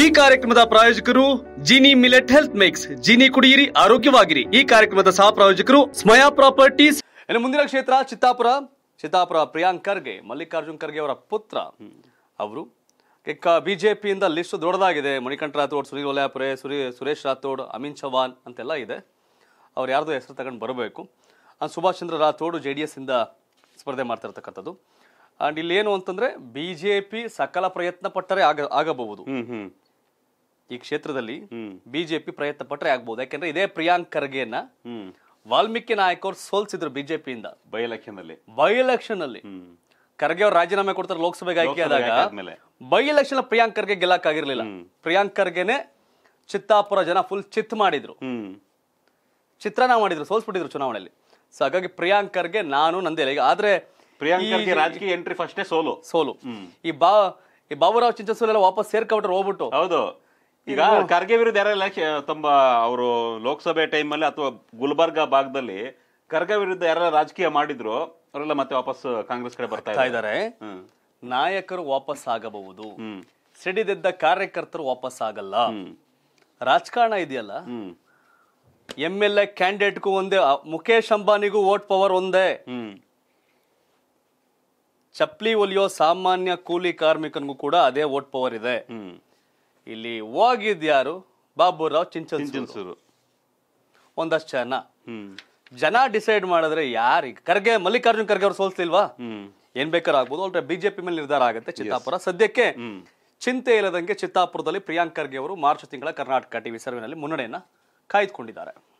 ಈ ಕಾರ್ಯಕ್ರಮದ ಪ್ರಾಯೋಜಕರು Jini millet health mix Jini ಕುಡಿಯಿರಿ ಆರೋಗ್ಯವಾಗಿರಿ ಈ ಕಾರ್ಯಕ್ರಮದ ಸಹ ಪ್ರಾಯೋಜಕರು ಸ್ಮಯಾ ಪ್ರಾಪರ್ಟೀಸ್ ಇನ್ನು ಮುಂದಿನ ಕ್ಷೇತ್ರ ಚಿತ್ತಾಪುರ ಚಿತ್ತಾಪುರ ಪ್ರಿಯಾಂಕ್ ಖರ್ಗೆ ಮಲ್ಲಿಕಾರ್ಜುನ್ ಖರ್ಗೆ ಅವರ ಪುತ್ರ ಅವರು ಬಿಜೆಪಿಯಿಂದ ಲಿಸ್ಟ್ ದೊಡ್ಡದಾಗಿದೆ ಮಣಿಕಂಠ ರಾಥೋಡ್ ಸುನೀಲ್ ಒಲ್ಯಾಪುರೆ ಸುರಿ ಸುರೇಶ್ ರಾಥೋಡ್ ಅಮಿನ್ ಚವಾನ್ ಅಂತೆಲ್ಲ ಇದೆ ಅವ್ರು ಯಾರ್ದು ಹೆಸರು ತಗೊಂಡು ಬರಬೇಕು Subhash Chandra Rathod J D S ಇಂದ ಸ್ಪರ್ಧೆ ಮಾಡ್ತಿರ್ತಕ್ಕಂಥದ್ದು ಅಂಡ್ ಇಲ್ಲೇನು ಅಂತಂದ್ರೆ ಬಿಜೆಪಿ ಸಕಲ ಪ್ರಯತ್ನ ಪಟ್ಟರೆ ಆಗ ಆಗಬಹುದು ಈ ಕ್ಷೇತ್ರದಲ್ಲಿ ಬಿಜೆಪಿ ಪ್ರಯತ್ನ ಪಟ್ಟರೆ ಆಗ್ಬಹುದು ಯಾಕೆಂದ್ರೆ ಇದೇ ಪ್ರಿಯಾಂಕ್ ಖರ್ಗೆಯನ್ನ ವಾಲ್ಮೀಕಿ ನಾಯಕರು ಸೋಲ್ಸಿದ್ರು ಬಿಜೆಪಿಯಿಂದ ಬೈ ಎಲೆಕ್ಷನ್ ಅಲ್ಲಿ ಬೈ ಎಲೆಕ್ಷನ್ ಅಲ್ಲಿ ಖರ್ಗೆ ಅವ್ರು ರಾಜೀನಾಮೆ ಕೊಡ್ತಾರೆ ಲೋಕಸಭೆಗೆ ಆಯ್ಕೆ ಆದಾಗ ಬೈ ಎಲೆಕ್ಷನ್ ಪ್ರಿಯಾಂಕ್ ಖರ್ಗೆ ಗೆಲ್ಲಕ್ ಆಗಿರ್ಲಿಲ್ಲ ಪ್ರಿಯಾಂಕ್ ಖರ್ಗೆನೆ ಚಿತ್ತಾಪುರ ಜನ ಫುಲ್ ಚಿತ್ ಮಾಡಿದ್ರು ಚಿತ್ರಣ ಮಾಡಿದ್ರು ಸೋಲ್ಸ್ಬಿಟ್ಟಿದ್ರು ಚುನಾವಣೆಯಲ್ಲಿ ಸೊ ಹಾಗಾಗಿ ಪ್ರಿಯಾಂಕ್ ಖರ್ಗೆ ನಾನು ನಂದೇ ಈಗ ಆದ್ರೆ ಪ್ರಿಯಾಂಕ್ ರಾಜಕೀಯ ಎಂಟ್ರಿ ಫಸ್ಟೇ ಸೋಲು ಸೋಲು ಈ ಬಾ ಈ ಬಾಬುರಾವ್ ಚಿಂಚಸೂಲ್ ಎಲ್ಲ ವಾಪಸ್ ಸೇರ್ಕೊಂಡ್ರೆ ಹೋಗ್ಬಿಟ್ಟು ಹೌದು ಈಗ ಖರ್ಗೆ ವಿರುದ್ಧ ಯಾರ ತುಂಬಾ ತಮ್ಮ ಅವರು ಲೋಕಸಭೆ ಟೈಮ್ ಅಲ್ಲಿ ಅಥವಾ ಗುಲ್ಬರ್ಗಾ ಭಾಗದಲ್ಲಿ ಖರ್ಗೆ ವಿರುದ್ಧ ಯಾರೆಲ್ಲ ರಾಜಕೀಯ ಮಾಡಿದ್ರು ಅವರೆಲ್ಲ ಮತ್ತೆ ವಾಪಸ್ ಕಾಂಗ್ರೆಸ್ ಕಡೆ ಬರ್ತಾ ಇದ್ದಾರೆ ನಾಯಕರು ವಾಪಸ್ ಆಗಬಹುದು ಸಿಡಿದೆದ್ದ ಕಾರ್ಯಕರ್ತರು ವಾಪಸ್ ಆಗಲ್ಲ ರಾಜಕಾರಣ ಇದೆಯಲ್ಲ ಎಂ ಎಲ್ ಎ ಕ್ಯಾಂಡಿಡೇಟ್ಗೂ ಒಂದೇ ಮುಖೇಶ್ ಅಂಬಾನಿಗೂ ವೋಟ್ ಪವರ್ ಒಂದೇ ಚಪ್ಪಲಿ ಒಲಿಯೋ ಸಾಮಾನ್ಯ ಕೂಲಿ ಕಾರ್ಮಿಕನಿಗೂ ಕೂಡ ಅದೇ ವೋಟ್ ಪವರ್ ಇದೆ ಇಲ್ಲಿ ಹೋಗಿದ್ಯಾರು ಬಾಬುರಾವ್ ಚಿಂಚನ್ಸೂರು ಒಂದಷ್ಟು ಜನ ಜನ ಡಿಸೈಡ್ ಮಾಡಿದ್ರೆ ಯಾರಿಗೆ ಖರ್ಗೆ ಮಲ್ಲಿಕಾರ್ಜುನ್ ಖರ್ಗೆ ಅವ್ರು ಸೋಲ್ಸ್ತಿಲ್ವಾ ಏನ್ ಬೇಕಾದ್ರೂ ಆಗ್ಬೋದು ಒಳ್ಳೆ ಬಿಜೆಪಿ ಮೇಲೆ ನಿರ್ಧಾರ ಆಗುತ್ತೆ ಚಿತ್ತಾಪುರ ಸದ್ಯಕ್ಕೆ ಚಿಂತೆ ಇಲ್ಲದಂಗೆ ಚಿತ್ತಾಪುರದಲ್ಲಿ ಪ್ರಿಯಾಂಕ್ ಖರ್ಗೆ ಅವರು ಮಾರ್ಚ್ ತಿಂಗಳ ಕರ್ನಾಟಕ ಟಿವಿ ಸರ್ವೆನಲ್ಲಿ ಮುನ್ನಡೆಯನ್ನ ಕಾಯ್ದುಕೊಂಡಿದ್ದಾರೆ